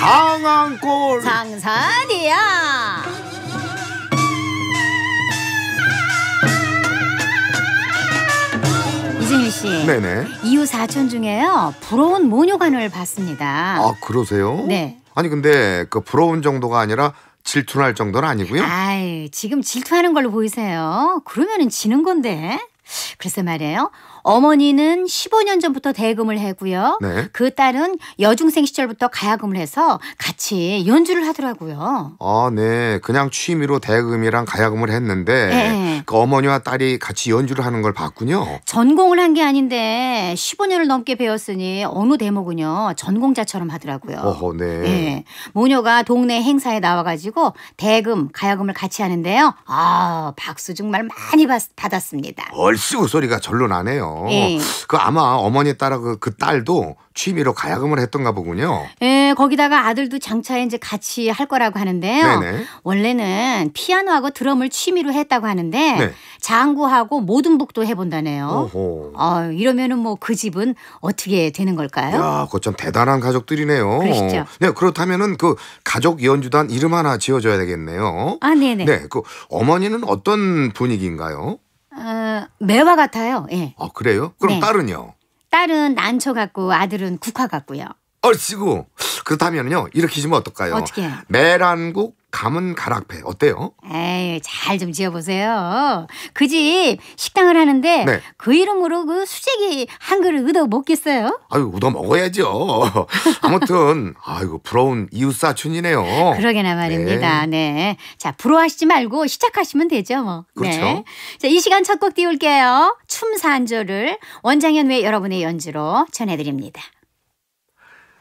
상안골 상산이야 이진일 씨 네네 이웃 사촌 중에요 부러운 모녀관을 봤습니다 아 그러세요? 네 아니 근데 그 부러운 정도가 아니라 질투할 정도는 아니고요. 아이, 지금 질투하는 걸로 보이세요. 그러면은 지는 건데. 그래서 말이에요. 어머니는 15년 전부터 대금을 해고요. 네. 그 딸은 여중생 시절부터 가야금을 해서 같이 연주를 하더라고요. 아, 네. 그냥 취미로 대금이랑 가야금을 했는데 네. 그 어머니와 딸이 같이 연주를 하는 걸 봤군요. 전공을 한 게 아닌데 15년을 넘게 배웠으니 어느 대목은요. 전공자처럼 하더라고요. 어 네. 네. 모녀가 동네 행사에 나와 가지고 대금, 가야금을 같이 하는데요. 아, 박수 정말 많이 받, 받았습니다. 얼씨구 소리가 절로 나네요. 예. 그 아마 어머니 따라 그, 그 딸도 취미로 가야금을 했던가 보군요. 예, 거기다가 아들도 장차에 이제 같이 할 거라고 하는데요. 네네. 원래는 피아노하고 드럼을 취미로 했다고 하는데 네. 장구하고 모든북도 해본다네요. 어, 이러면은 뭐 그 집은 어떻게 되는 걸까요? 야, 그참 대단한 가족들이네요. 그러시죠. 네, 그렇다면은 그 가족 연주단 이름 하나 지어줘야 되겠네요. 아, 네네. 네, 그 어머니는 어떤 분위기인가요? 어, 매화 같아요. 예. 어, 그래요? 그럼 네. 딸은요? 딸은 난초 같고 아들은 국화 같고요. 얼씨구. 그렇다면요 이렇게 지면 어떨까요? 어떻게? 매란국 감은 가락패 어때요? 에이 잘좀 지어보세요. 그 집 식당을 하는데 네. 그 이름으로 그 수제기 한 그릇 얻어 먹겠어요? 아유 얻어 먹어야죠. 아무튼 아이고 부러운 이웃 사촌이네요. 그러게나 말입니다. 네. 네. 자 부러워하시지 말고 시작하시면 되죠 뭐. 그렇죠. 네. 자이 시간 첫 곡 띄울게요. 춤 산조를 원장연회 여러분의 연주로 전해드립니다.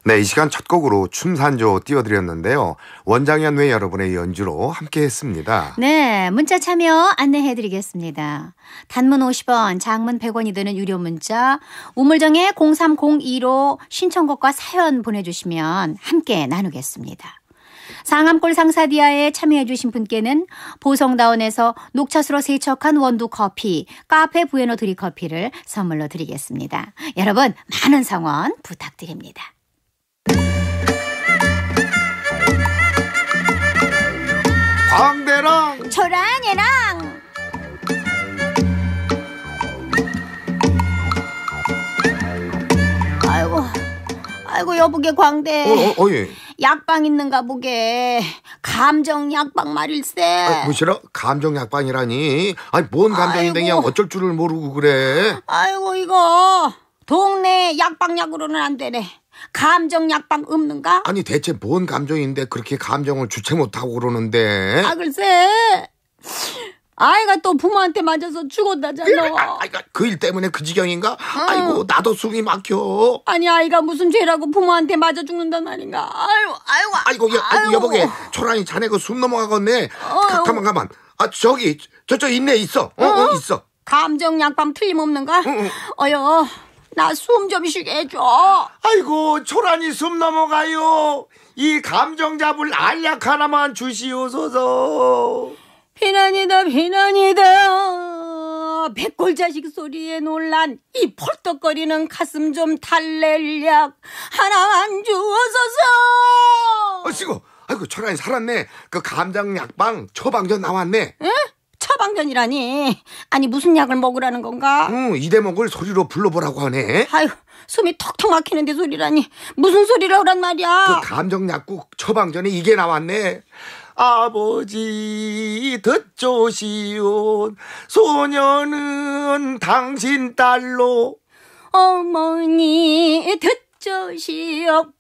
네, 이 시간 첫 곡으로 춤산조 띄워드렸는데요. 원장현회 여러분의 연주로 함께했습니다. 네, 문자 참여 안내해드리겠습니다. 단문 50원, 장문 100원이 되는 유료 문자 우물정에 0302로 신청곡과 사연 보내주시면 함께 나누겠습니다. 상암골 상사디아에 참여해주신 분께는 보성다운에서 녹차수로 세척한 원두 커피, 카페 부에노 드리 커피를 선물로 드리겠습니다. 여러분, 많은 성원 부탁드립니다. 광대랑 저랑 얘랑 아이고 아이고 여보게 광대 어, 어, 어, 예. 약방 있는가 보게 감정 약방 말일세 아, 무시라 감정 약방이라니 아니 뭔 감정인데 그냥 어쩔 줄을 모르고 그래 아이고 이거 동네 약방약으로는 안 되네 감정 약방 없는가? 아니 대체 뭔 감정인데 그렇게 감정을 주체 못하고 그러는데 아 글쎄 아이가 또 부모한테 맞아서 죽었다잖아 아, 그일 때문에 그 지경인가? 응. 아이고 나도 숨이 막혀 아니 아이가 무슨 죄라고 부모한테 맞아 죽는단 말인가 아이고 아이고 아이고, 여, 아이고, 아이고. 여보게 초라이 자네 그 숨 넘어가겠네 어, 가, 가만 가만 아 저기 저쪽 있네 있어 어, 어? 어 있어 감정 약방 틀림없는가? 응, 응. 어여 나숨좀 쉬게 해줘. 아이고 초란히 숨 넘어가요. 이 감정 잡을 알약 하나만 주시오소서 비난이다 비난이다. 백골 자식 소리에 놀란 이 펄떡거리는 가슴 좀 달랠 약 하나만 주어서서 어이고 아이고 초란이 살았네. 그 감정 약방 처방전 나왔네. 에? 처방전이라니. 아니 무슨 약을 먹으라는 건가? 응, 이 대목을 소리로 불러보라고 하네. 아유, 숨이 턱턱 막히는데 소리라니. 무슨 소리를 하란 말이야? 그 감정약국 처방전에 이게 나왔네. 아버지 듣조시온 소녀는 당신 딸로 어머니 듣조시옵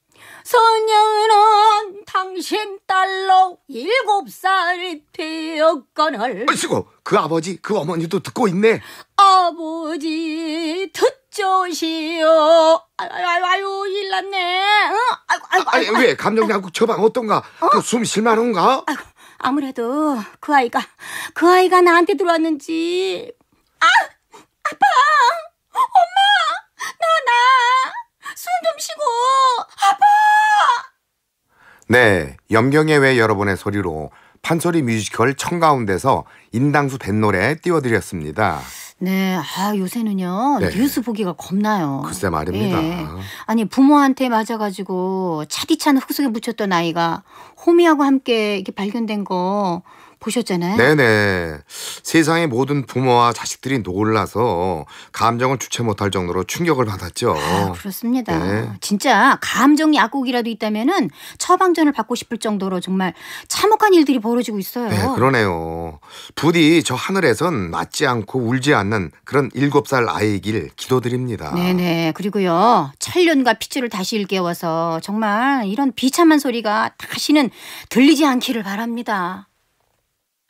소녀는 당신 딸로 일곱 살이 되었거늘 아이고, 그 아버지, 그 어머니도 듣고 있네. 아버지, 듣죠시오. 아유, 아유, 아유, 일났네. 응? 아이아이아이 아니, 왜, 감정장국 처방 어떤가? 어? 그숨 쉴만한가? 아 아무래도 그 아이가, 그 아이가 나한테 들어왔는지. 아! 아빠! 엄마! 나, 나! 숨 좀 쉬고! 아빠! 네, 염경의 왜 여러분의 소리로 판소리 뮤지컬 청가운데서 인당수 뱃노래 띄워드렸습니다. 네, 아 요새는요 네. 뉴스 보기가 겁나요. 글쎄 말입니다. 예. 아니 부모한테 맞아가지고 차디찬 흙속에 묻혔던 아이가 호미하고 함께 이렇게 발견된 거 보셨잖아요. 네네. 세상의 모든 부모와 자식들이 놀라서 감정을 주체 못할 정도로 충격을 받았죠. 아, 그렇습니다. 네. 진짜 감정 이악국이라도있다면 처방전을 받고 싶을 정도로 정말 참혹한 일들이 벌어지고 있어요. 네, 그러네요. 부디 저 하늘에선 맞지 않고 울지 않는 그런 일곱 살 아이길 기도드립니다. 네네. 그리고요. 철련과 핏줄을 다시 일깨워서 정말 이런 비참한 소리가 다시는 들리지 않기를 바랍니다.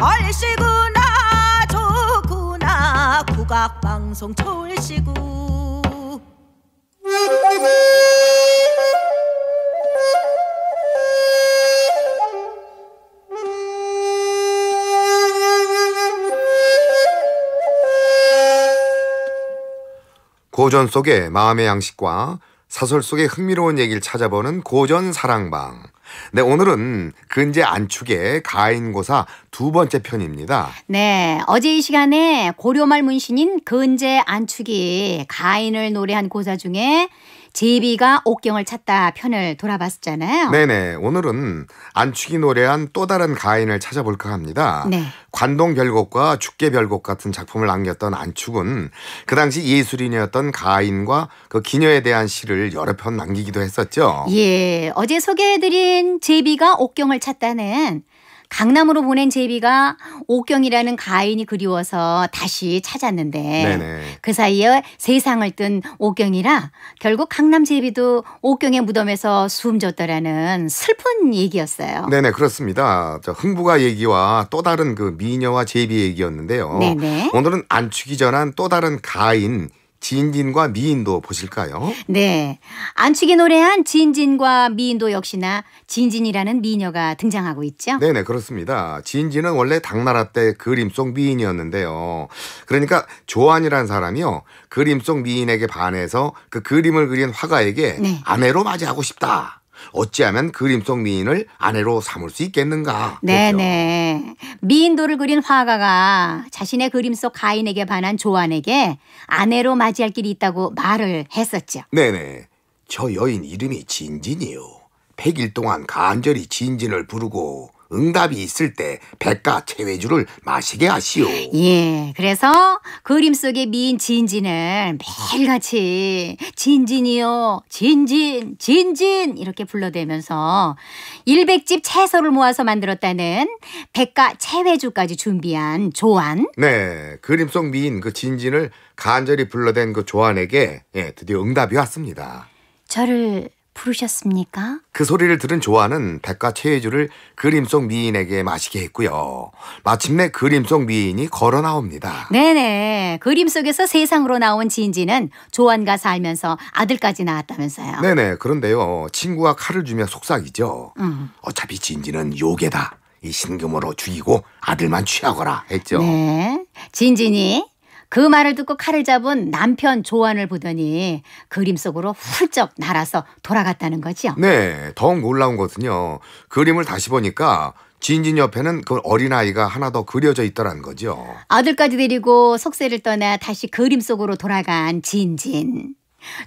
얼씨구나 좋구나 국악방송 철씨구 고전 속의 마음의 양식과 사설 속의 흥미로운 얘기를 찾아보는 고전 사랑방. 네, 오늘은 근제 안축의 가인고사 두 번째 편입니다. 네, 어제 이 시간에 고려말 문신인 근제 안축이 가인을 노래한 고사 중에 제비가 옥경을 찾다 편을 돌아봤잖아요 네네. 오늘은 안축이 노래한 또 다른 가인을 찾아볼까 합니다. 네. 관동 별곡과 죽개 별곡 같은 작품을 남겼던 안축은 그 당시 예술인이었던 가인과 그 기녀에 대한 시를 여러 편 남기기도 했었죠. 예. 어제 소개해드린 제비가 옥경을 찾다는 강남으로 보낸 제비가 옥경이라는 가인이 그리워서 다시 찾았는데 네네. 그 사이에 세상을 뜬 옥경이라 결국 강남 제비도 옥경의 무덤에서 숨졌더라는 슬픈 얘기였어요. 네네 그렇습니다. 흥부가 얘기와 또 다른 그 미녀와 제비 얘기였는데요. 네네. 오늘은 안추기 전한 또 다른 가인 진진과 미인도 보실까요? 네. 안축이 노래한 진진과 미인도 역시나 진진이라는 미녀가 등장하고 있죠. 네네, 그렇습니다. 진진은 원래 당나라 때 그림 속 미인이었는데요. 그러니까 조안이라는 사람이요. 그림 속 미인에게 반해서 그 그림을 그린 화가에게 네. 아내로 맞이하고 싶다. 어찌하면 그림 속 미인을 아내로 삼을 수 있겠는가? 네네. 그렇죠? 네. 미인도를 그린 화가가 자신의 그림 속 가인에게 반한 조안에게 아내로 맞이할 길이 있다고 말을 했었죠. 네네. 네. 저 여인 이름이 진진이요. 100일 동안 간절히 진진을 부르고 응답이 있을 때 백과 채외주를 마시게 하시오. 예, 그래서 그 그림 속의 미인 진진을 매일같이 진진이요, 진진, 진진 이렇게 불러대면서 일백집 채소를 모아서 만들었다는 백과 채외주까지 준비한 조안. 네, 그림 속 미인 그 진진을 간절히 불러댄 그 조안에게 예, 드디어 응답이 왔습니다. 저를 부르셨습니까? 그 소리를 들은 조아는 백과 최해주를 그림 속 미인에게 마시게 했고요. 마침내 그림 속 미인이 걸어 나옵니다. 네네. 그림 속에서 세상으로 나온 진지는 조안과 살면서 아들까지 낳았다면서요. 네네. 그런데요. 친구가 칼을 주며 속삭이죠. 음. 어차피 진지는 요괴다. 이 신금으로 죽이고 아들만 취하거라 했죠. 네. 진진이 그 말을 듣고 칼을 잡은 남편 조안을 보더니 그림 속으로 훌쩍 날아서 돌아갔다는 거지 네, 더 놀라운 것은요. 그림을 다시 보니까 진진 옆에는 그 어린아이가 하나 더 그려져 있더라는 거죠. 아들까지 데리고 속세를 떠나 다시 그림 속으로 돌아간 진진.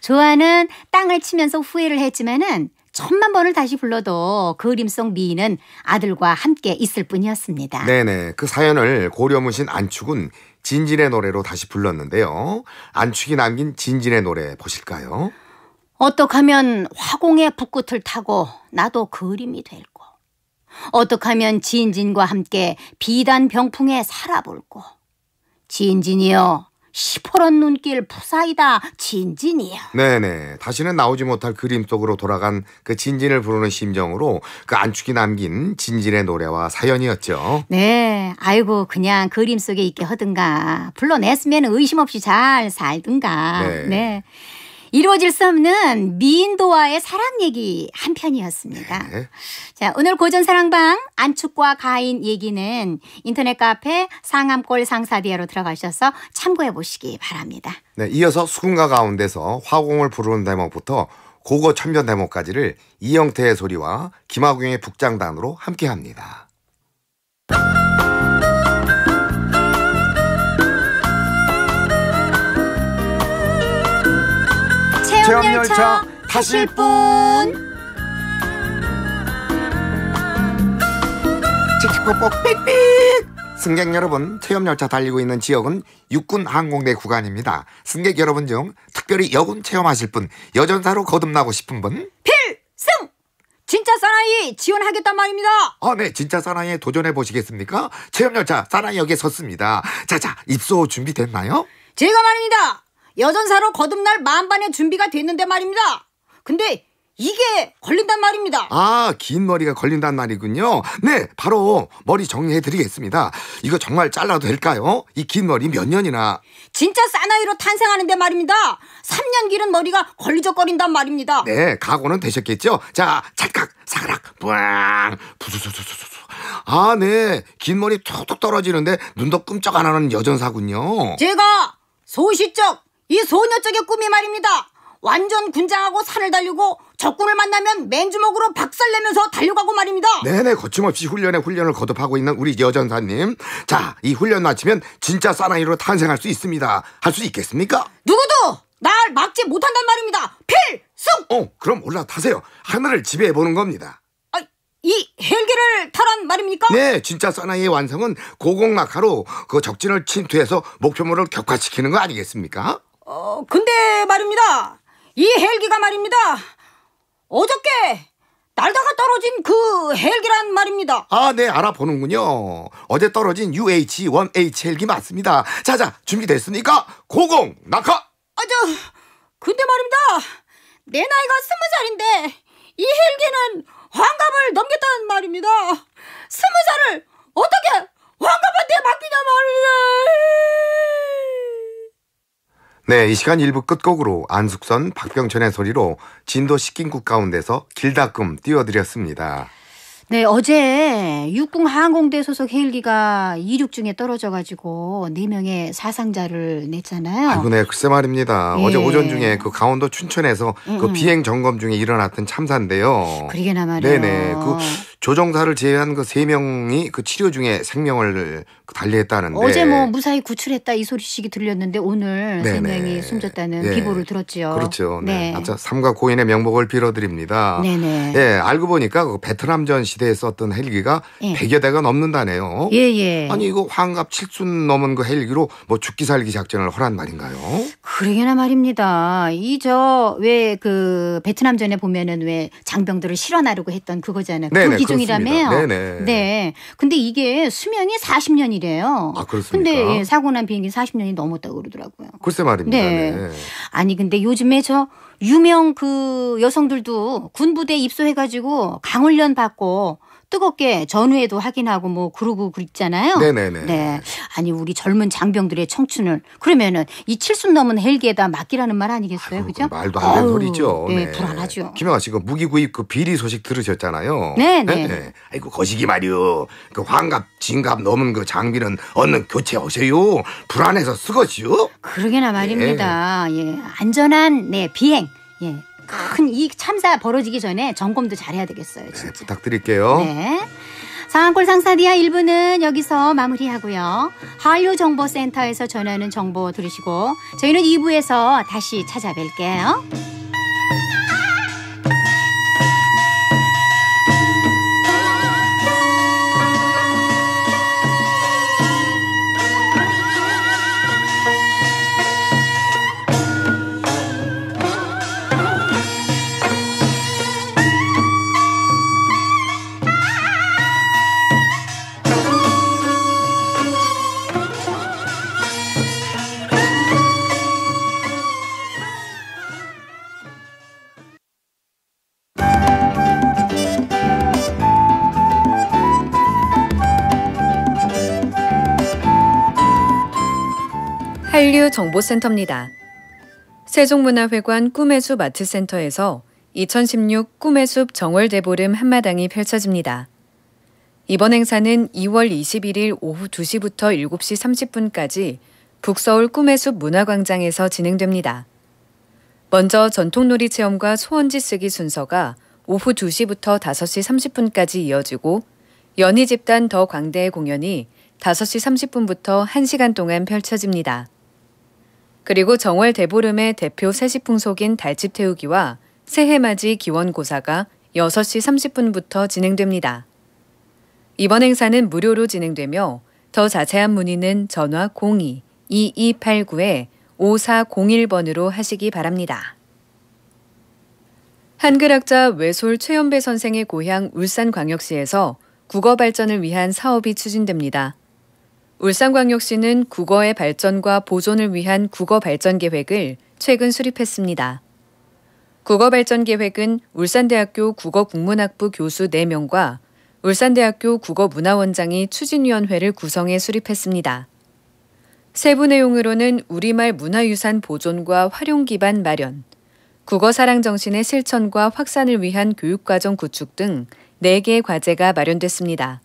조아는 땅을 치면서 후회를 했지만은 천만 번을 다시 불러도 그림 속 미인은 아들과 함께 있을 뿐이었습니다. 네네. 그 사연을 고려무신 안축은 진진의 노래로 다시 불렀는데요. 안축이 남긴 진진의 노래 보실까요? 어떡하면 화공의 북끝을 타고 나도 그림이 될고 어떡하면 진진과 함께 비단 병풍에 살아볼고 진진이여 시퍼런 눈길 부사이다 진진이요. 네네. 다시는 나오지 못할 그림 속으로 돌아간 그 진진을 부르는 심정으로 그 안축이 남긴 진진의 노래와 사연이었죠. 네. 아이고 그냥 그림 속에 있게 하든가 불러냈으면 의심 없이 잘 살든가. 네. 네. 이루어질 수 없는 미인도와의 사랑 얘기 한 편이었습니다. 네. 자, 오늘 고전 사랑방 안축과 가인 얘기는 인터넷 카페 상암골 상사디아로 들어가셔서 참고해 보시기 바랍니다. 네, 이어서 수군가 가운데서 화공을 부르는 대목부터 고거 천변 대목까지를 이영태의 소리와 김학용의 북장단으로 함께합니다. 열차 타실 분 칙칙폭폭 삑삑 승객 여러분, 체험열차 달리고 있는 지역은 육군항공대 구간입니다. 승객 여러분 중 특별히 여군 체험하실 분, 여전사로 거듭나고 싶은 분 필승! 진짜 사나이 지원하겠단 말입니다. 아, 네, 진짜 사나이에 도전해 보시겠습니까? 체험열차 사나이역에 섰습니다. 자자, 입소 준비됐나요? 제가 말입니다. 여전사로 거듭날 만반의 준비가 됐는데 말입니다. 근데 이게 걸린단 말입니다. 아, 긴 머리가 걸린단 말이군요. 네, 바로 머리 정리해 드리겠습니다. 이거 정말 잘라도 될까요? 이 긴 머리 몇 년이나? 진짜 사나이로 탄생하는데 말입니다. 3년 길은 머리가 걸리적거린단 말입니다. 네, 각오는 되셨겠죠? 자, 찰칵, 사그락, 뿌앙, 부수수수수수. 수 아, 네. 긴 머리 툭툭 떨어지는데 눈도 끔쩍 안 하는 여전사군요. 제가 소시적 이 소녀적의 꿈이 말입니다. 완전 군장하고 산을 달리고 적군을 만나면 맨주먹으로 박살내면서 달려가고 말입니다. 네네 거침없이 훈련에 훈련을 거듭하고 있는 우리 여전사님. 자, 이 훈련 마치면 진짜 사나이로 탄생할 수 있습니다. 할 수 있겠습니까? 누구도 날 막지 못한단 말입니다. 필승! 어, 그럼 올라타세요. 하늘을 지배해 보는 겁니다. 아, 이 헬기를 타란 말입니까? 네, 진짜 사나이의 완성은 고공낙하로 그 적진을 침투해서 목표물을 격화시키는 거 아니겠습니까? 어, 근데 말입니다. 이 헬기가 말입니다. 어저께 날다가 떨어진 그 헬기란 말입니다. 아, 네, 알아보는군요. 어제 떨어진 UH-1H 헬기 맞습니다. 자, 자, 준비됐습니까? 고공, 낙하! 아, 저, 근데 말입니다. 내 나이가 스무 살인데 이 헬기는 환갑을 넘겼다는 말입니다. 스무 살을 어떻게 환갑한테 맡기냐 말이야. 네, 이 시간 1부 끝곡으로 안숙선, 박병천의 소리로 진도 시긴국 가운데서 길다끔 띄워드렸습니다. 네, 어제 육궁 항공대 소속 헬기가 이륙 중에 떨어져 가지고 4 명의 사상자를 냈잖아요. 아이고, 네, 글쎄 말입니다. 예. 어제 오전 중에 그 강원도 춘천에서 그 음음. 비행 음. 점검 중에 일어났던 참사인데요. 그러게나 말이에요. 네네. 그 조종사를 제외한 그 세 명이 그 치료 중에 생명을 달리했다는데 어제 뭐 무사히 구출했다 이 소식이 들렸는데 오늘 세 명이 숨졌다는 네. 비보를 들었지요. 그렇죠. 네. 네. 삼가 고인의 명복을 빌어드립니다. 네네. 예, 알고 보니까 그 베트남전 시대에 썼던 헬기가 예. 100여 대가 넘는다네요. 예예. 예. 아니 이거 환갑 7순 넘은 그 헬기로 뭐 죽기 살기 작전을 허란 말인가요? 그러게나 말입니다. 이 저 왜 그 베트남전에 보면은 왜 장병들을 실어 나르고 했던 그거잖아요. 네네. 그 중이라며요. 네네. 네. 근데 이게 수명이 40년이래요. 아, 그렇습니까? 근데 예, 사고 난 비행기 40년이 넘었다고 그러더라고요. 글쎄 말입니다. 네. 네. 아니 근데 요즘에 저 유명 그 여성들도 군부대 입소해가지고 강훈련 받고 뜨겁게 전후에도 확인하고 뭐 그러고 그랬잖아요. 네네네. 네. 아니 우리 젊은 장병들의 청춘을 그러면은 이 칠순 넘은 헬기에다 맡기라는 말 아니겠어요, 아유, 그죠? 말도 안 되는 소리죠. 네, 네. 불안하죠. 김영아 씨, 그 무기 구입 그 비리 소식 들으셨잖아요. 네네. 네. 네. 아이고 거시기 말이요. 그 환갑 진갑 넘은 그 장비는 얼른 교체하세요. 불안해서 쓰거지요. 그러게나 말입니다. 네. 예, 안전한 네 비행. 예, 큰이 참사 벌어지기 전에 점검도 잘해야 되겠어요. 네, 진짜. 네, 부탁드릴게요. 네. 상한골 상사디아 1부는 여기서 마무리하고요. 한류 정보센터에서 전하는 정보 들으시고 저희는 2부에서 다시 찾아뵐게요. 정보센터입니다. 세종문화회관 꿈의 숲 아트센터에서 2016 꿈의 숲 정월대보름 한마당이 펼쳐집니다. 이번 행사는 2월 21일 오후 2시부터 7시 30분까지 북서울 꿈의 숲 문화광장에서 진행됩니다. 먼저 전통놀이 체험과 소원지 쓰기 순서가 오후 2시부터 5시 30분까지 이어지고 연희집단 더 광대의 공연이 5시 30분부터 1시간 동안 펼쳐집니다. 그리고 정월 대보름의 대표 세시풍속인 달집 태우기와 새해맞이 기원고사가 6시 30분부터 진행됩니다. 이번 행사는 무료로 진행되며 더 자세한 문의는 전화 02-2289-5401번으로 하시기 바랍니다. 한글학자 외솔 최연배 선생의 고향 울산광역시에서 국어 발전을 위한 사업이 추진됩니다. 울산광역시는 국어의 발전과 보존을 위한 국어 발전 계획을 최근 수립했습니다. 국어 발전 계획은 울산대학교 국어국문학부 교수 4명과 울산대학교 국어문화원장이 추진위원회를 구성해 수립했습니다. 세부 내용으로는 우리말 문화유산 보존과 활용 기반 마련, 국어 사랑 정신의 실천과 확산을 위한 교육과정 구축 등 4개의 과제가 마련됐습니다.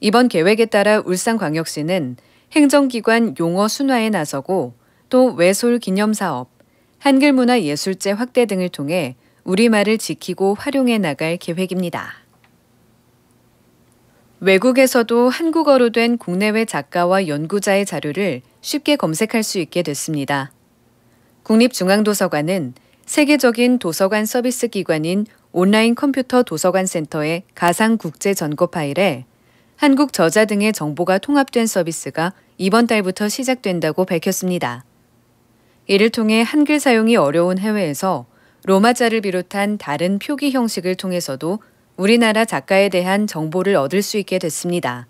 이번 계획에 따라 울산광역시는 행정기관 용어 순화에 나서고 또 외솔 기념사업, 한글문화예술제 확대 등을 통해 우리말을 지키고 활용해 나갈 계획입니다. 외국에서도 한국어로 된 국내외 작가와 연구자의 자료를 쉽게 검색할 수 있게 됐습니다. 국립중앙도서관은 세계적인 도서관 서비스 기관인 온라인 컴퓨터 도서관 센터의 가상 국제 전고 파일에 한국 저자 등의 정보가 통합된 서비스가 이번 달부터 시작된다고 밝혔습니다. 이를 통해 한글 사용이 어려운 해외에서 로마자를 비롯한 다른 표기 형식을 통해서도 우리나라 작가에 대한 정보를 얻을 수 있게 됐습니다.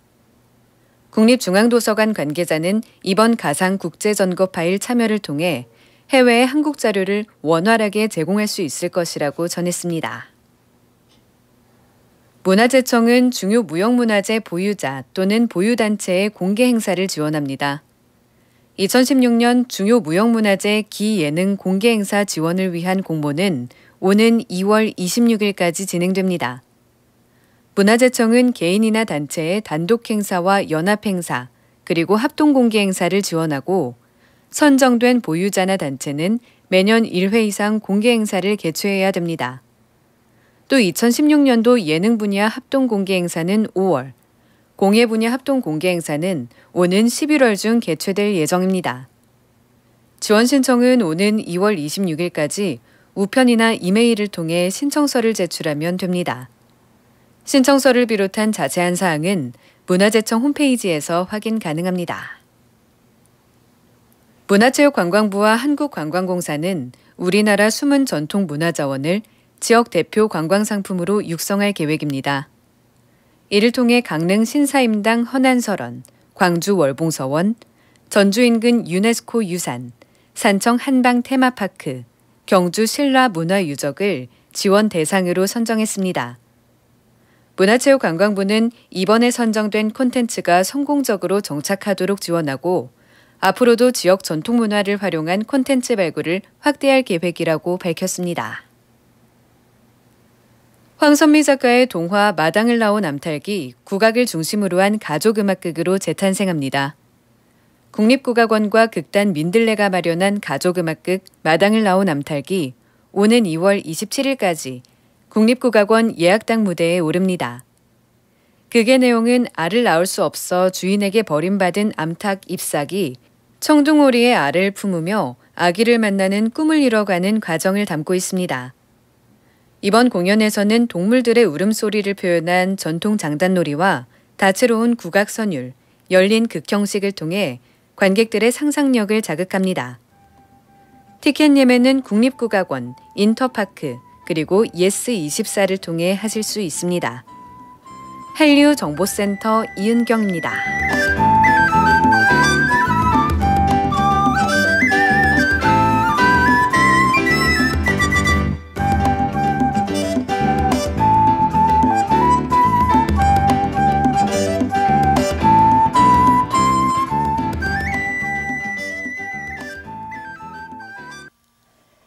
국립중앙도서관 관계자는 이번 가상 국제전거 파일 참여를 통해 해외의 한국 자료를 원활하게 제공할 수 있을 것이라고 전했습니다. 문화재청은 중요 무형문화재 보유자 또는 보유단체의 공개 행사를 지원합니다. 2016년 중요 무형문화재 기예능 공개 행사 지원을 위한 공모는 오는 2월 26일까지 진행됩니다. 문화재청은 개인이나 단체의 단독 행사와 연합 행사, 그리고 합동 공개 행사를 지원하고 선정된 보유자나 단체는 매년 1회 이상 공개 행사를 개최해야 됩니다. 또 2016년도 예능 분야 합동 공개 행사는 5월, 공예 분야 합동 공개 행사는 오는 11월 중 개최될 예정입니다. 지원 신청은 오는 2월 26일까지 우편이나 이메일을 통해 신청서를 제출하면 됩니다. 신청서를 비롯한 자세한 사항은 문화재청 홈페이지에서 확인 가능합니다. 문화체육관광부와 한국관광공사는 우리나라 숨은 전통문화자원을 지역 대표 관광 상품으로 육성할 계획입니다. 이를 통해 강릉 신사임당 헌안설원, 광주 월봉서원, 전주 인근 유네스코 유산, 산청 한방 테마파크, 경주 신라 문화유적을 지원 대상으로 선정했습니다. 문화체육관광부는 이번에 선정된 콘텐츠가 성공적으로 정착하도록 지원하고 앞으로도 지역 전통문화를 활용한 콘텐츠 발굴을 확대할 계획이라고 밝혔습니다. 황선미 작가의 동화 마당을 나온 암탉이 국악을 중심으로 한 가족음악극으로 재탄생합니다. 국립국악원과 극단 민들레가 마련한 가족음악극 마당을 나온 암탉이 오는 2월 27일까지 국립국악원 예약당 무대에 오릅니다. 극의 내용은 알을 낳을 수 없어 주인에게 버림받은 암탉 잎사귀 청둥오리의 알을 품으며 아기를 만나는 꿈을 이뤄가는 과정을 담고 있습니다. 이번 공연에서는 동물들의 울음소리를 표현한 전통 장단놀이와 다채로운 국악선율, 열린 극 형식을 통해 관객들의 상상력을 자극합니다. 티켓 예매는 국립국악원, 인터파크, 그리고 예스24를 통해 하실 수 있습니다. 한류 정보센터 이은경입니다.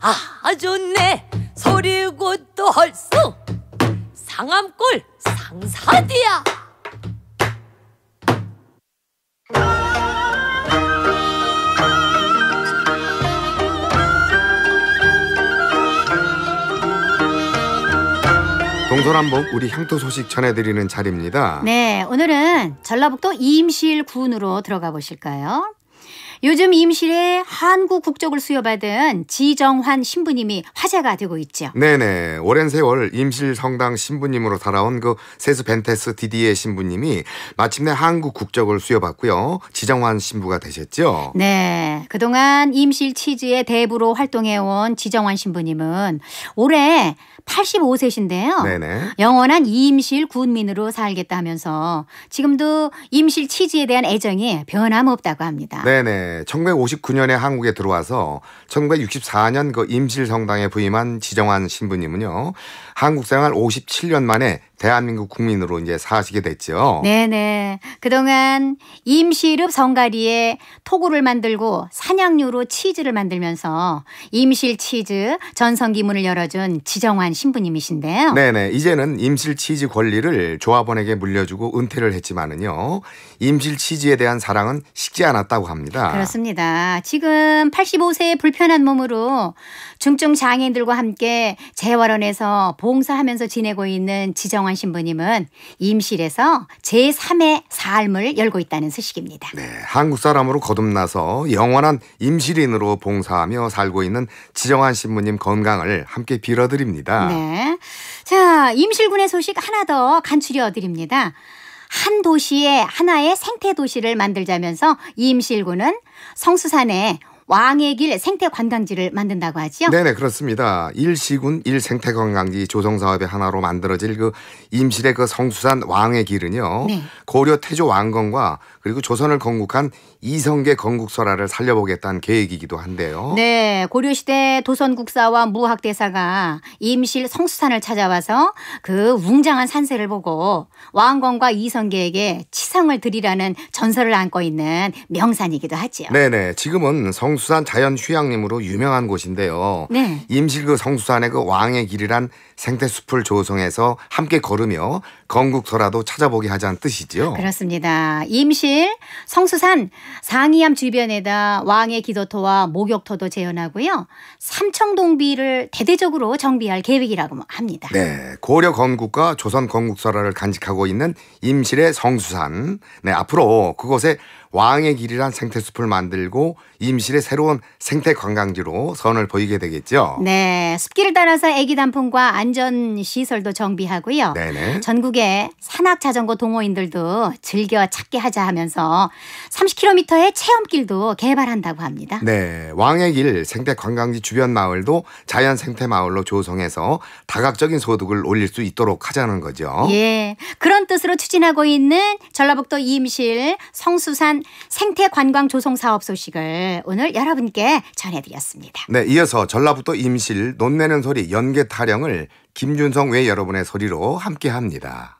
아 좋네 소리고 또 헐수 상암골 상사디야 동서남북 우리 향토 소식 전해드리는 자리입니다. 네, 오늘은 전라북도 임실군으로 들어가 보실까요? 요즘 임실에 한국 국적을 수여받은 지정환 신부님이 화제가 되고 있죠. 네네. 오랜 세월 임실 성당 신부님으로 살아온 그 세스 벤테스 디디의 신부님이 마침내 한국 국적을 수여받고요. 지정환 신부가 되셨죠. 네. 그동안 임실 치즈의 대부로 활동해온 지정환 신부님은 올해 85세신데요. 네네. 영원한 임실 군민으로 살겠다 하면서 지금도 임실 치즈에 대한 애정이 변함없다고 합니다. 네네. 1959년에 한국에 들어와서 1964년 그 임실성당에 부임한 지정환 신부님은요. 한국 생활 57년 만에 대한민국 국민으로 이제 사시게 됐죠. 네네. 그동안 임시읍 성가리에 토구를 만들고 사냥류로 치즈를 만들면서 임실 치즈 전성기문을 열어준 지정환 신부님이신데요. 네네. 이제는 임실 치즈 권리를 조합원에게 물려주고 은퇴를 했지만은요. 임실 치즈에 대한 사랑은 식지 않았다고 합니다. 그렇습니다. 지금 85세의 불편한 몸으로 중증 장애인들과 함께 재활원에서 보 봉사하면서 지내고 있는 지정환 신부님은 임실에서 제3의 삶을 열고 있다는 소식입니다. 네, 한국 사람으로 거듭나서 영원한 임실인으로 봉사하며 살고 있는 지정환 신부님 건강을 함께 빌어드립니다. 네. 자, 임실군의 소식 하나 더 간추려 드립니다. 한 도시에 하나의 생태 도시를 만들자면서 임실군은 성수산에 왕의 길 생태 관광지를 만든다고 하지요? 네네 그렇습니다. 일시군 일생태 관광지 조성 사업의 하나로 만들어질 그 임실의 그 성수산 왕의 길은요. 네. 고려 태조 왕건과 그리고 조선을 건국한 이성계 건국설화를 살려보겠다는 계획이기도 한데요. 네, 고려시대 도선국사와 무학대사가 임실 성수산을 찾아와서 그 웅장한 산세를 보고 왕건과 이성계에게 치상을 드리라는 전설을 안고 있는 명산이기도 하죠 네네, 지금은 성수산 자연휴양림으로 유명한 곳인데요. 네. 임실 그 성수산의 그 왕의 길이란 생태숲을 조성해서 함께 걸으며 건국서라도 찾아보게 하자는 뜻이죠 그렇습니다. 임실, 성수산, 상이암 주변에다 왕의 기도터와 목욕터도 재현하고요. 삼청동비를 대대적으로 정비할 계획이라고 뭐 합니다. 네, 고려 건국과 조선 건국설라를 간직하고 있는 임실의 성수산. 네, 앞으로 그곳에 왕의 길이란 생태숲을 만들고 임실의 새로운 생태 관광지로 선을 보이게 되겠죠. 네, 숲길을 따라서 애기 단풍과 안전 시설도 정비하고요. 네네. 전국의 산악 자전거 동호인들도 즐겨 찾게 하자 하면서 30km의 체험길도 개발한다고 합니다. 네, 왕의 길 생태 관광지 주변 마을도 자연 생태 마을로 조성해서 다각적인 소득을 올릴 수 있도록 하자는 거죠. 예, 그런 뜻으로 추진하고 있는 전라북도 임실 성수산 관련한 생태 관광 조성 사업 소식을 오늘 여러분께 전해드렸습니다. 네, 이어서 전라북도 임실 논내는 소리 연계 타령을 김준성 외 여러분의 소리로 함께합니다.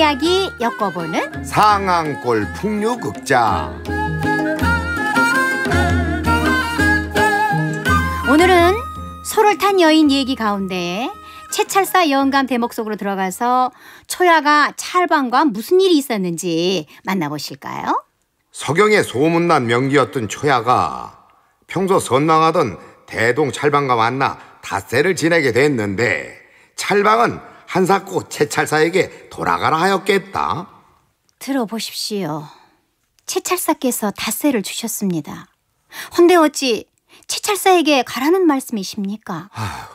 이야기 엮어보는 상황골 풍류극장. 오늘은 소를 탄 여인 얘기 가운데 채찰사 영감 대목 속으로 들어가서 초야가 찰방과 무슨 일이 있었는지 만나보실까요? 서경에 소문난 명기였던 초야가 평소 선망하던 대동 찰방과 만나 닷새를 지내게 됐는데 찰방은 한사코 채찰사에게 돌아가라 하였겠다. 들어보십시오. 채찰사께서 닷새를 주셨습니다. 헌데 어찌 사찰사에게 가라는 말씀이십니까? 아휴,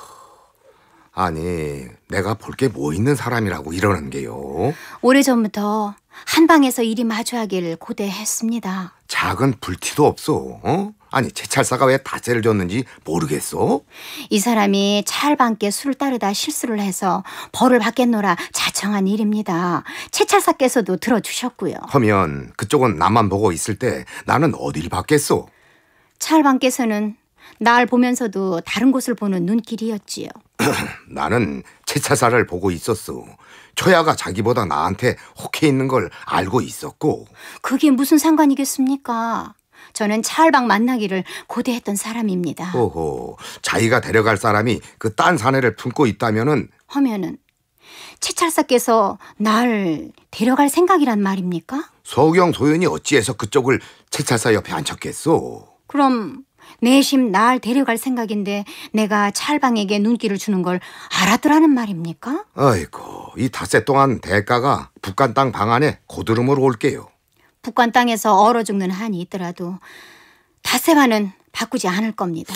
아니, 내가 볼 게 뭐 있는 사람이라고 이러는 게요. 오래전부터 한방에서 일이 마주하길 고대했습니다. 작은 불티도 없어. 어? 아니, 제찰사가 왜 다세를 줬는지 모르겠어? 이 사람이 찰방께 술을 따르다 실수를 해서 벌을 받겠노라 자청한 일입니다. 제찰사께서도 들어주셨고요. 하면 그쪽은 나만 보고 있을 때 나는 어딜 받겠소? 찰방께서는 날 보면서도 다른 곳을 보는 눈길이었지요. 나는 채차사를 보고 있었어. 초야가 자기보다 나한테 혹해 있는 걸 알고 있었고. 그게 무슨 상관이겠습니까? 저는 찰방 만나기를 고대했던 사람입니다. 오호, 자기가 데려갈 사람이 그 딴 사내를 품고 있다면은 하면은 채찰사께서 날 데려갈 생각이란 말입니까? 소경 소연이 어찌해서 그쪽을 채찰사 옆에 앉혔겠소? 그럼 내심 날 데려갈 생각인데 내가 찰방에게 눈길을 주는 걸알아두라는 말입니까? 아이고 이 닷새 동안 대가가 북한 땅방 안에 고드름으로 올게요. 북한 땅에서 얼어 죽는 한이 있더라도 닷새만은 바꾸지 않을 겁니다.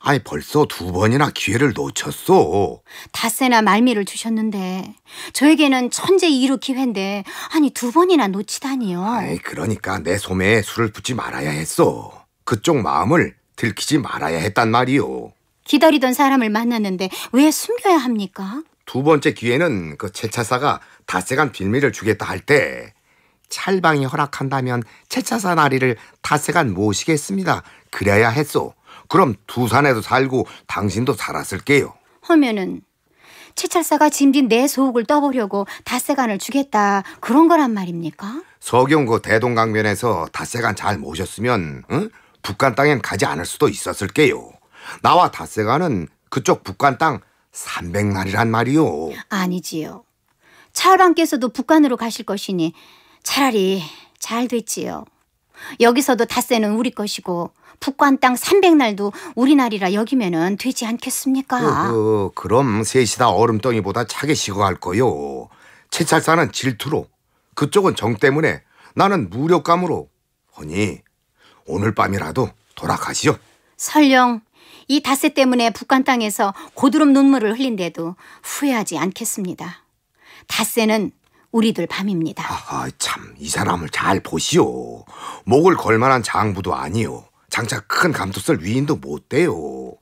아니 벌써 두 번이나 기회를 놓쳤어. 닷새나 말미를 주셨는데 저에게는 천재 이루 기회인데 아니 두 번이나 놓치다니요. 아이 그러니까 내 소매에 술을 붓지 말아야 했어. 그쪽 마음을 들키지 말아야 했단 말이오 기다리던 사람을 만났는데 왜 숨겨야 합니까? 두 번째 기회는 그 채차사가 닷새간 빌미를 주겠다 할 때 찰방이 허락한다면 채차사 나리를 닷새간 모시겠습니다. 그래야 했소. 그럼 두산에도 살고 당신도 살았을게요. 하면은 채찰사가 짐진 내 소옥을 떠보려고 닷새간을 주겠다 그런 거란 말입니까? 서경 그 대동강변에서 닷새간 잘 모셨으면 응? 북한 땅엔 가지 않을 수도 있었을게요. 나와 다세가는 그쪽 북한 땅 300마리란 말이요. 아니지요. 찰방께서도 북한으로 가실 것이니 차라리 잘 됐지요. 여기서도 닷새는 우리 것이고 북한 땅 300날도 우리 나이라 여기면은 되지 않겠습니까? 어, 어, 그럼 셋이 다 얼음덩이보다 차게 식어갈 거요. 최찰사는 질투로 그쪽은 정 때문에 나는 무력감으로 허니 오늘 밤이라도 돌아가시오. 설령 이다새 때문에 북한 땅에서 고드름 눈물을 흘린데도 후회하지 않겠습니다. 다새는 우리들 밤입니다. 아하, 참, 이 사람을 잘 보시오. 목을 걸만한 장부도 아니오. 장차 큰 감투설 위인도 못 돼요.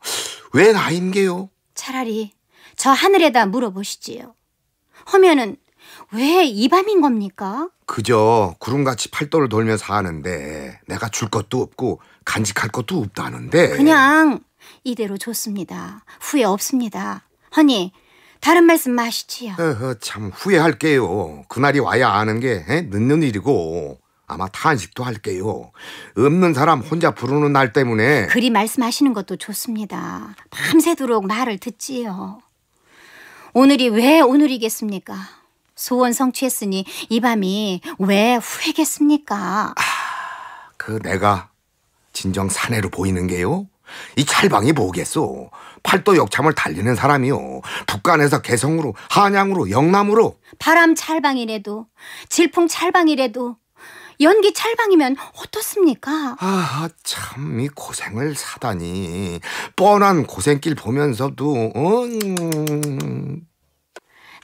왜 나인게요? 차라리 저 하늘에다 물어보시지요. 허면은 왜이 밤인 겁니까? 그저 구름같이 팔도를 돌며 사는데 내가 줄 것도 없고 간직할 것도 없다는데 그냥 이대로 좋습니다. 후회 없습니다. 허니 다른 말씀 마시지요. 어허, 참 후회할게요. 그날이 와야 아는 게 에? 늦는 일이고 아마 탄식도 할게요. 없는 사람 혼자 부르는 날 때문에 그리 말씀하시는 것도 좋습니다. 밤새도록 말을 듣지요. 오늘이 왜 오늘이겠습니까? 소원 성취했으니 이 밤이 왜 후회겠습니까? 아, 그 내가 진정 사내로 보이는 게요? 이 찰방이 뭐겠소? 팔도 역참을 달리는 사람이요. 북한에서 개성으로, 한양으로, 영남으로. 바람 찰방이래도, 질풍 찰방이래도, 연기 찰방이면 어떻습니까? 아, 참, 이 고생을 사다니. 뻔한 고생길 보면서도, 어, 음,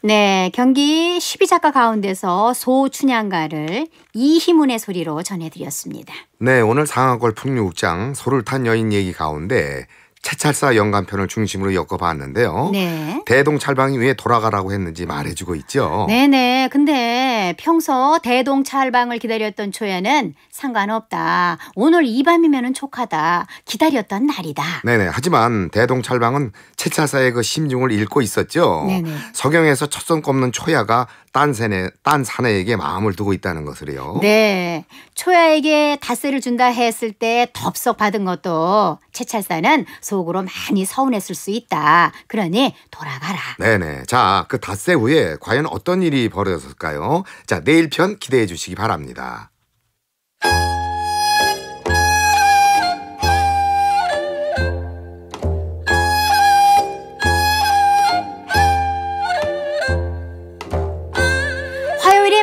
네, 경기 12작가 가운데서 소춘향가를 이희문의 소리로 전해드렸습니다. 네, 오늘 상하골 풍류극장 소를 탄 여인 얘기 가운데 채찰사 연간편을 중심으로 엮어봤는데요. 네. 대동찰방이 왜 돌아가라고 했는지 말해주고 있죠. 네네. 근데 평소 대동찰방을 기다렸던 초에는 상관없다. 오늘 이 밤이면은 촉하다. 기다렸던 날이다. 네네. 하지만 대동찰방은 채찰사의 그 심중을 잃고 있었죠. 네네. 서경에서 첫손 꼽는 초야가 딴사네딴 사내에게 마음을 두고 있다는 것을요. 네, 초야에게 닷새를 준다 했을 때 덥석 받은 것도 채찰사는 속으로 많이 서운했을 수 있다. 그러니 돌아가라. 네네. 자, 그 닷새 후에 과연 어떤 일이 벌어졌을까요? 자, 내일 편 기대해 주시기 바랍니다.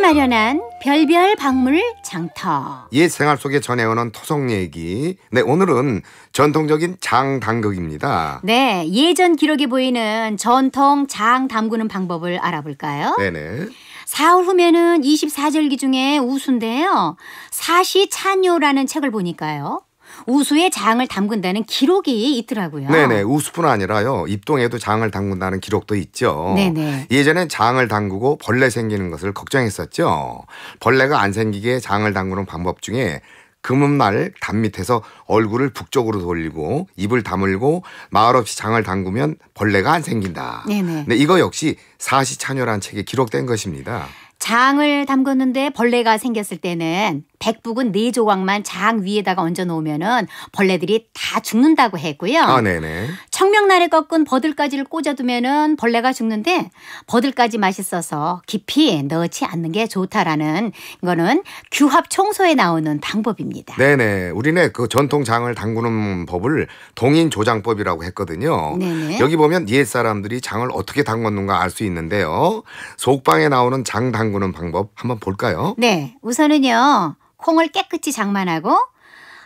마련한 별별 박물 장터. 옛 생활 속에 전해오는 토속 얘기. 네, 오늘은 전통적인 장 담그기입니다. 네, 예전 기록에 보이는 전통 장 담그는 방법을 알아볼까요? 네네. 사흘 후면은 24절기 중에 우수인데요. 사시찬요라는 책을 보니까요. 우수에 장을 담근다는 기록이 있더라고요. 네네. 우수뿐 아니라요. 입동에도 장을 담근다는 기록도 있죠. 네네. 예전엔 장을 담그고 벌레 생기는 것을 걱정했었죠. 벌레가 안 생기게 장을 담그는 방법 중에 금음날 담밑에서 얼굴을 북쪽으로 돌리고 입을 다물고 마을 없이 장을 담그면 벌레가 안 생긴다. 네네. 네, 이거 역시 사시찬열한 책에 기록된 것입니다. 장을 담궜는데 벌레가 생겼을 때는 백북은 네 조각만 장 위에다가 얹어 놓으면은 벌레들이 다 죽는다고 했고요. 아, 네네. 청명날에 꺾은 버들까지를 꽂아두면은 벌레가 죽는데 버들까지 맛있어서 깊이 넣지 않는 게 좋다라는 거는 규합 청소에 나오는 방법입니다. 네네. 우리네 그 전통 장을 담그는 법을 동인 조장법이라고 했거든요. 네네. 여기 보면 옛 사람들이 장을 어떻게 담궜는가 알 수 있는데요. 속방에 나오는 장 담그는 방법 한번 볼까요? 네. 우선은요. 콩을 깨끗이 장만하고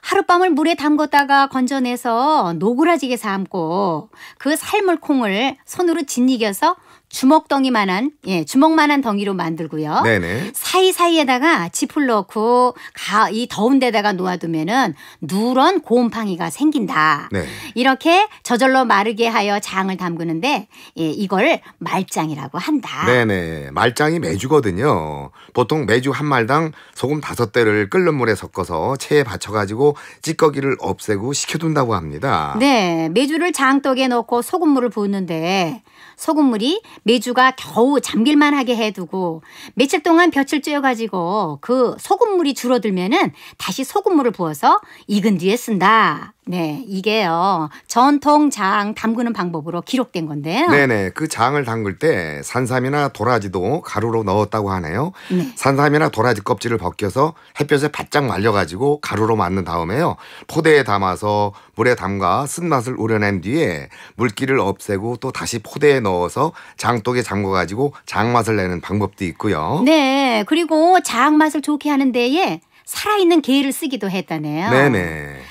하룻밤을 물에 담궜다가 건져내서 노그라지게 삶고 그 삶을 콩을 손으로 짓이겨서 주먹덩이만한 예 주먹만한 덩이로 만들고요. 네네. 사이 사이에다가 지풀 넣고 가, 이 더운 데다가 놓아두면은 누런 고온팡이가 생긴다. 네. 이렇게 저절로 마르게 하여 장을 담그는데 예, 이걸 말장이라고 한다. 네네 말장이 매주거든요. 보통 매주 한 말당 소금 다섯 대를 끓는 물에 섞어서 체에 받쳐가지고 찌꺼기를 없애고 식혀둔다고 합니다. 네 매주를 장떡에 넣고 소금물을 부었는데 소금물이 메주가 겨우 잠길만하게 해두고 며칠 동안 볕을 쬐어가지고 그 소금물이 줄어들면은 다시 소금물을 부어서 익은 뒤에 쓴다. 네, 이게요. 전통 장 담그는 방법으로 기록된 건데요. 네네. 그 장을 담글 때 산삼이나 도라지도 가루로 넣었다고 하네요. 네. 산삼이나 도라지 껍질을 벗겨서 햇볕에 바짝 말려가지고 가루로 만든 다음에요. 포대에 담아서 물에 담가 쓴맛을 우려낸 뒤에 물기를 없애고 또 다시 포대에 넣어서 장독에 잠궈가지고 장맛을 내는 방법도 있고요. 네. 그리고 장맛을 좋게 하는 데에 살아있는 게를 쓰기도 했다네요. 네네.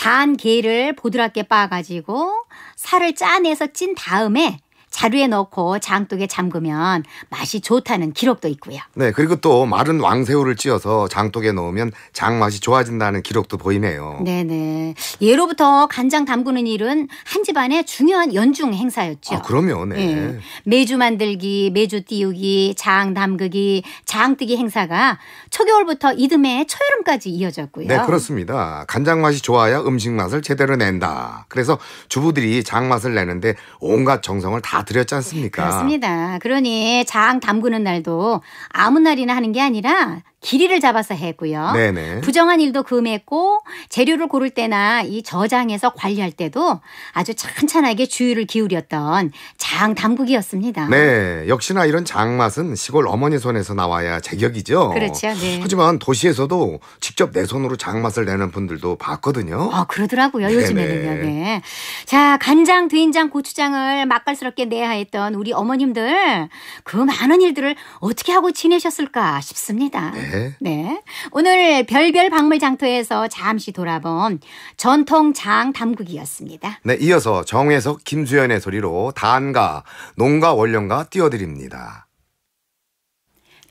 산 게를 보드랍게 빻아가지고 살을 짜내서 찐 다음에 자루에 넣고 장독에 잠그면 맛이 좋다는 기록도 있고요. 네, 그리고 또 마른 왕새우를 찧어서 장독에 넣으면 장 맛이 좋아진다는 기록도 보이네요. 네네. 네. 예로부터 간장 담그는 일은 한 집안의 중요한 연중 행사였죠. 아, 그럼요. 네. 네. 매주 만들기, 매주 띄우기, 장 담그기, 장뜨기 행사가 초겨울부터 이듬해 초여름까지 이어졌고요. 네, 그렇습니다. 간장 맛이 좋아야 음식 맛을 제대로 낸다. 그래서 주부들이 장 맛을 내는데 온갖 정성을 다 드렸지 않습니까? 그렇습니다. 그러니 장 담그는 날도 아무 날이나 하는 게 아니라 길이를 잡아서 했고요. 네네. 부정한 일도 금했고 재료를 고를 때나 이 저장해서 관리할 때도 아주 찬찬하게 주의를 기울였던 장 담국이었습니다. 네, 역시나 이런 장 맛은 시골 어머니 손에서 나와야 제격이죠. 그렇죠. 네. 하지만 도시에서도 직접 내 손으로 장 맛을 내는 분들도 봤거든요. 아 그러더라고요. 요즘에는요. 네. 자, 간장, 된장, 고추장을 맛깔스럽게 내야했던 우리 어머님들 그 많은 일들을 어떻게 하고 지내셨을까 싶습니다. 네. 네. 네. 오늘 별별 박물장터에서 잠시 돌아본 전통 장담그이었습니다 네, 이어서 정혜석 김수연의 소리로 단가, 농가 원령가 띄워드립니다.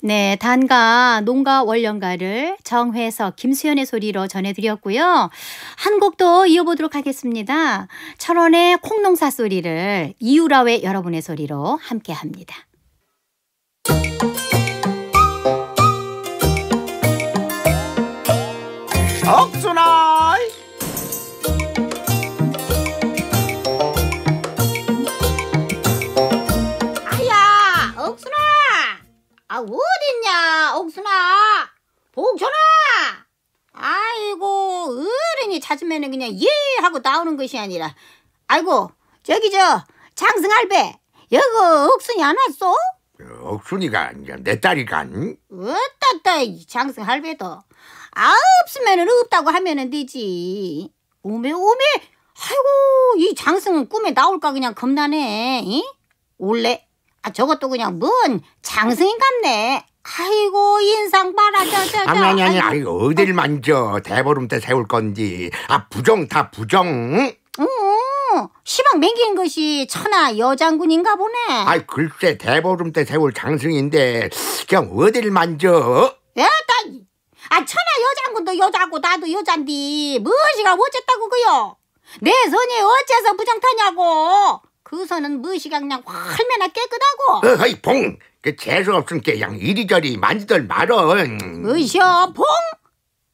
네, 단가, 농가, 월령가를 정회서 김수현의 소리로 전해드렸고요. 한 곡도 이어보도록 하겠습니다. 철원의 콩농사 소리를 이유라의 여러분의 소리로 함께합니다. 쏘나이 아야 옥순아 아 어딨냐 옥순아 복전아 아이고 어른이 찾으면 그냥 예 하고 나오는 것이 아니라 아이고 저기 저 장승할배 여거 옥순이 안왔어 옥순이가 아니라 내 딸이간 어따따 장승할배도 아 없으면 없다고 하면 되지. 오메 오메 아이고 이 장승은 꿈에 나올까 그냥 겁나네. 이? 올래? 아 저것도 그냥 뭔 장승인갑네. 아이고 인상 봐라 저저저 아니 아니 아니 아이 어딜 만져 대보름때 세울 건지 아 부정 다 부정 어, 시방 맹기 것이 천하 여장군인가 보네 아이 글쎄 대보름때 세울 장승인데 그냥 어딜 만져 야나 아 천하 여자인 도 여자고 나도 여잔디 무엇이가 뭐 어쨌다고 그요 내 선이 어째서 부정타냐고 그 선은 무엇이가 뭐 그냥 얼마나 깨끗하고 어이 봉그 재수 없은 게 그냥 이리저리 만지들 말어 으쌰 봉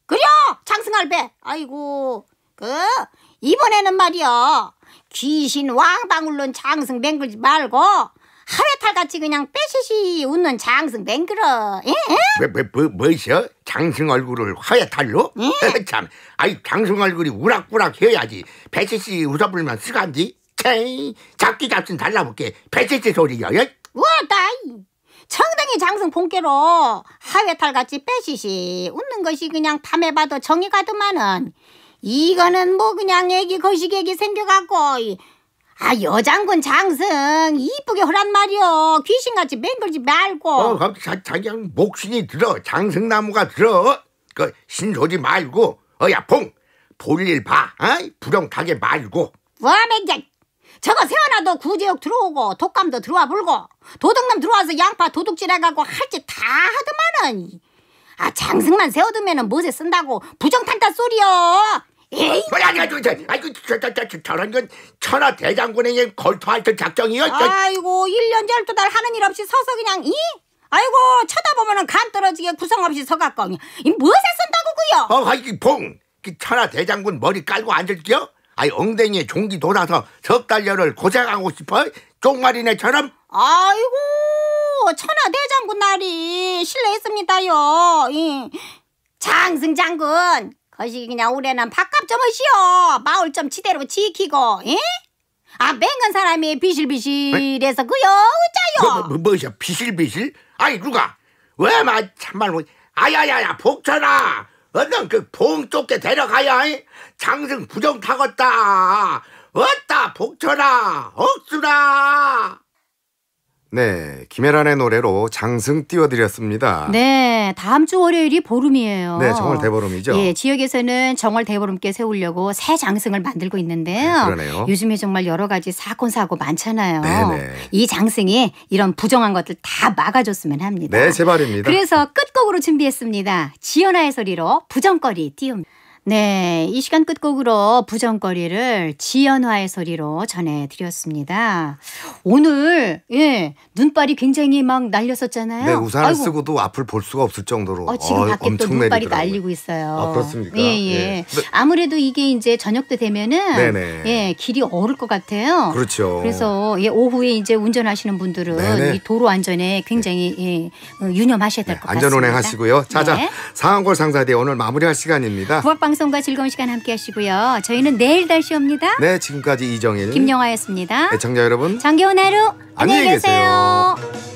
그려 장승할배 아이고 그 이번에는 말이여 귀신 왕방울론 장승 맹글지 말고 하회탈같이 그냥 빼시시 웃는 장승 맹그러 예? 뭐, 뭐, 뭐, 뭐셔? 장승 얼굴을 하회탈로? 예. 참, 아이 장승 얼굴이 우락부락 해야지 배시시 웃어불면 쓰간지 채이 잡기 잡순 달라붙게 배시시 소리여 예? 우와다 청등이 장승 본께로 하회탈같이 빼시시 웃는 것이 그냥 밤에 봐도 정이 가더만은 이거는 뭐 그냥 애기 거시기 애기 생겨갖고 아 여장군 장승 이쁘게 허란 말이오 귀신같이 맹글지 말고 어 갑자기 양 목신이 들어 장승나무가 들어 그신소지 말고 어야 봉 볼일 봐 어? 부렁타게 말고 와맹자 저거 세워놔도 구제역 들어오고 독감도 들어와 불고 도둑놈 들어와서 양파 도둑질해가고 할 짓 다 하더만은 아 장승만 세워두면은 무엇에 쓴다고 부정탄다 소리여 에이. 아니, 아니, 아이고, 저, 저, 저, 저런 건 천하 대장군에게 걸터할던 작정이요. 아이고, 1년 12달 하는 일 없이 서서 그냥, 이? 아이고, 쳐다보면 간 떨어지게 구성 없이 서갖거 이, 무엇에 쓴다고, 그요? 어, 아이, 봉. 그 천하 대장군 머리 깔고 앉을게요? 아이, 엉덩이에 종기 돌아서 석 달여를 고생하고 싶어? 쪽마리네처럼? 아이고, 천하 대장군 날이 실례했습니다요. 이. 장승 장군 거시 그냥 올해는 밥값 좀 하시오. 마을 좀 지대로 지키고, 예? 아, 맹한 사람이 비실비실해서 그여 어짜요? 뭐, 뭐, 뭐 비실비실? 아니 누가? 왜 마 참말로 아야야야 복천아 얼른 그봉쫓에 데려가야 장승 부정 타겄다 왔다 복천아 억수라 네, 김혜란의 노래로 장승 띄워드렸습니다. 네, 다음 주 월요일이 보름이에요. 네, 정월 대보름이죠. 예, 지역에서는 정월 대보름께 세우려고 새 장승을 만들고 있는데요. 네, 그러네요. 요즘에 정말 여러 가지 사건 사고 많잖아요. 네네. 네. 이 장승이 이런 부정한 것들 다 막아줬으면 합니다. 네, 제발입니다. 그래서 끝곡으로 준비했습니다. 지연아의 소리로 부정거리 띄움. 네, 이 시간 끝곡으로 부정거리를 지연화의 소리로 전해드렸습니다. 오늘 예 눈발이 굉장히 막 날렸었잖아요. 네, 우산을 아이고. 쓰고도 앞을 볼 수가 없을 정도로 어, 지금 어, 밖에 또 눈발이 내리더라고요. 날리고 있어요. 아, 그렇습니까? 예, 예. 예. 아무래도 이게 이제 저녁 때 되면은 네네. 예 길이 얼을 것 같아요. 그렇죠. 그래서 예, 오후에 이제 운전하시는 분들은 이 도로 안전에 굉장히 예. 예, 어, 네. 예, 유념하셔야 될것 네, 같습니다. 안전 운행하시고요. 자자 네. 상한골 상사대 오늘 마무리할 시간입니다. 구합방 방송과 즐거운 시간 함께 하시고요. 저희는 내일 다시 옵니다. 네, 지금까지 이정일, 김영화였습니다. 애청자 여러분, 정겨운 하루 안녕히 계세요. 계세요.